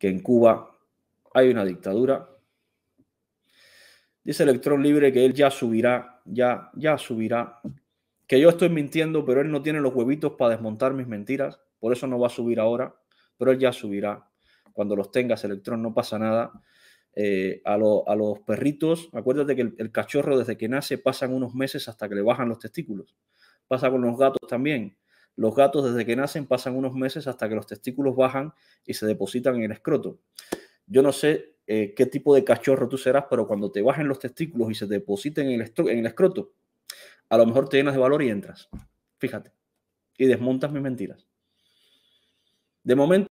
que en Cuba hay una dictadura. Dice Electrón Libre que él ya subirá, ya, ya subirá. Que yo estoy mintiendo, pero él no tiene los huevitos para desmontar mis mentiras. Por eso no va a subir ahora, pero él ya subirá. Cuando los tengas, Electrón, no pasa nada. Eh, a, los perritos, acuérdate que el cachorro desde que nace pasan unos meses hasta que le bajan los testículos. Pasa con los gatos también. Los gatos desde que nacen pasan unos meses hasta que los testículos bajan y se depositan en el escroto. Yo no sé eh, qué tipo de cachorro tú serás, pero cuando te bajen los testículos y se depositen en el, en el escroto, a lo mejor te llenas de valor y entras. Fíjate. Y desmontas mis mentiras. De momento...